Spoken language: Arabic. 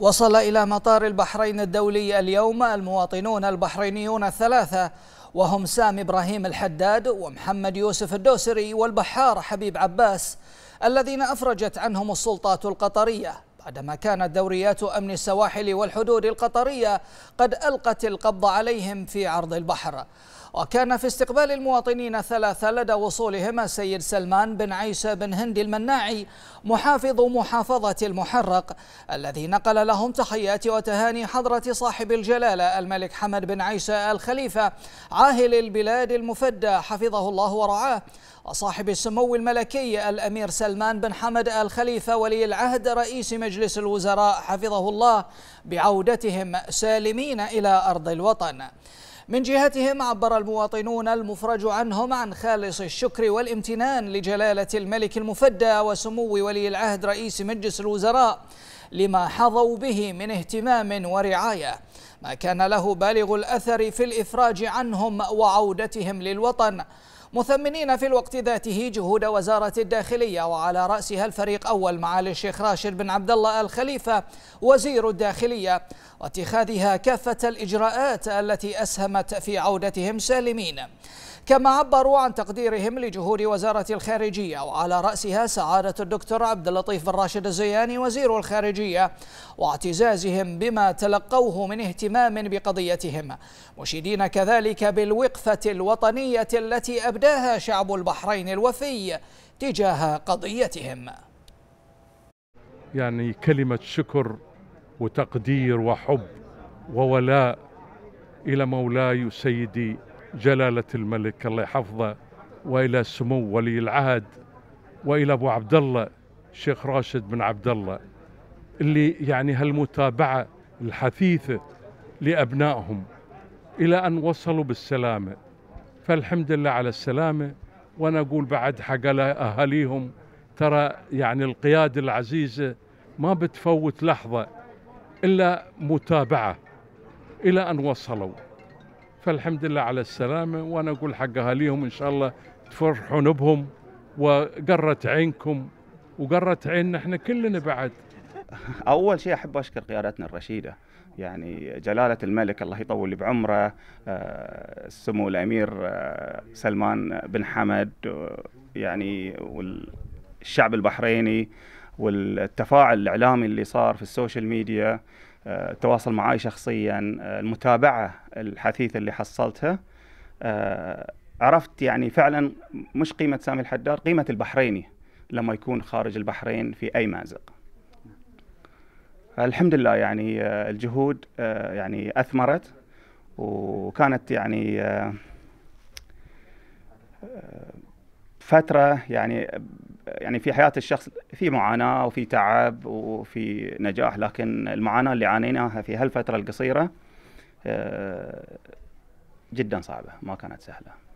وصل إلى مطار البحرين الدولي اليوم المواطنون البحرينيون الثلاثة وهم سام إبراهيم الحداد ومحمد يوسف الدوسري والبحار حبيب عباس الذين أفرجت عنهم السلطات القطرية بعدما كانت دوريات أمن السواحل والحدود القطرية قد ألقت القبض عليهم في عرض البحر وكان في استقبال المواطنين الثلاثة لدى وصولهم السيد سلمان بن عيسى بن هندي المناعي محافظ محافظة المحرق الذي نقل لهم تحيات وتهاني حضرة صاحب الجلالة الملك حمد بن عيسى الخليفة عاهل البلاد المفدى حفظه الله ورعاه وصاحب السمو الملكي الأمير سلمان بن حمد الخليفة ولي العهد رئيس مجلس الوزراء حفظه الله بعودتهم سالمين إلى أرض الوطن من جهتهم عبر المواطنون المفرج عنهم عن خالص الشكر والامتنان لجلالة الملك المفدى وسمو ولي العهد رئيس مجلس الوزراء لما حظوا به من اهتمام ورعاية ما كان له بالغ الأثر في الإفراج عنهم وعودتهم للوطن مثمنين في الوقت ذاته جهود وزارة الداخلية وعلى رأسها الفريق أول معالي الشيخ راشد بن عبد الله الخليفة وزير الداخلية واتخاذها كافة الإجراءات التي أسهمت في عودتهم سالمين كما عبروا عن تقديرهم لجهود وزارة الخارجية وعلى رأسها سعادة الدكتور عبد اللطيف بن راشد الزياني وزير الخارجية واعتزازهم بما تلقوه من اهتمام بقضيتهم مشيدين كذلك بالوقفة الوطنية التي أبداها شعب البحرين الوفي تجاه قضيتهم يعني كلمة شكر وتقدير وحب وولاء إلى مولاي سيدي جلالة الملك الله يحفظه وإلى سمو ولي العهد وإلى أبو عبد الله الشيخ راشد بن عبد الله اللي يعني هالمتابعة الحثيثة لأبنائهم إلى أن وصلوا بالسلامة فالحمد لله على السلامة وأنا أقول بعد حق أهاليهم ترى يعني القيادة العزيزة ما بتفوت لحظة إلا متابعة إلى أن وصلوا فالحمد لله على السلامة وأنا أقول حق أهاليهم إن شاء الله تفرحون بهم وقرت عينكم وقرت عيننا احنا كلنا بعد أول شيء أحب أشكر قيادتنا الرشيدة يعني جلالة الملك الله يطول بعمره آه، سمو الأمير آه، سلمان بن حمد آه، يعني والشعب البحريني والتفاعل الإعلامي اللي صار في السوشيال ميديا التواصل آه، معي شخصيا آه، المتابعة الحثيثة اللي حصلتها آه، عرفت يعني فعلا مش قيمة سامي الحداد قيمة البحريني لما يكون خارج البحرين في أي مازق الحمد لله يعني الجهود يعني أثمرت وكانت يعني فترة يعني يعني في حياه الشخص في معاناه وفي تعب وفي نجاح لكن المعاناه اللي عانيناها في هالفتره القصيره آه، جدا صعبه ما كانت سهله